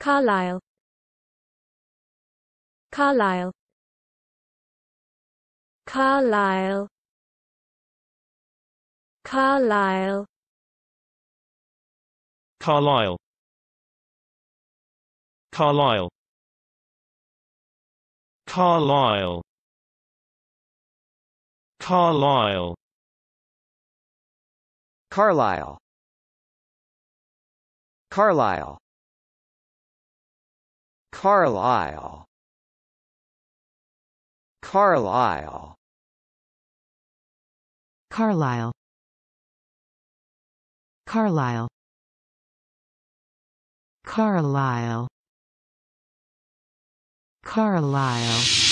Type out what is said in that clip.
Carlisle Carlisle Carlisle Carlisle Carlisle Carlisle Carlisle Carlisle Carlisle Carlisle Carlisle Carlisle Carlisle Carlisle Carlisle Carlisle